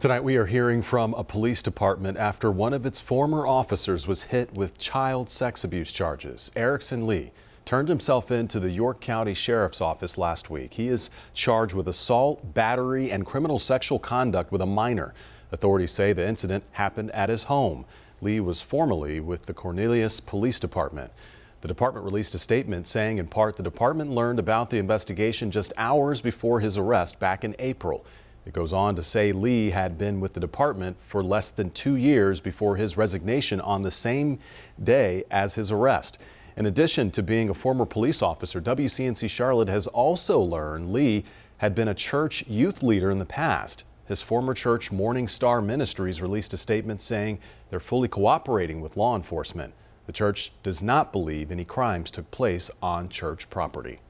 Tonight we are hearing from a police department after one of its former officers was hit with child sex abuse charges. Erickson Lee turned himself into the York County Sheriff's Office last week. He is charged with assault, battery, and criminal sexual conduct with a minor. Authorities say the incident happened at his home. Lee was formerly with the Cornelius Police Department. The department released a statement saying in part the department learned about the investigation just hours before his arrest back in April. It goes on to say Lee had been with the department for less than two years before his resignation on the same day as his arrest. In addition to being a former police officer, WCNC Charlotte has also learned Lee had been a church youth leader in the past. His former church, Morning Star Ministries, released a statement saying they're fully cooperating with law enforcement. The church does not believe any crimes took place on church property.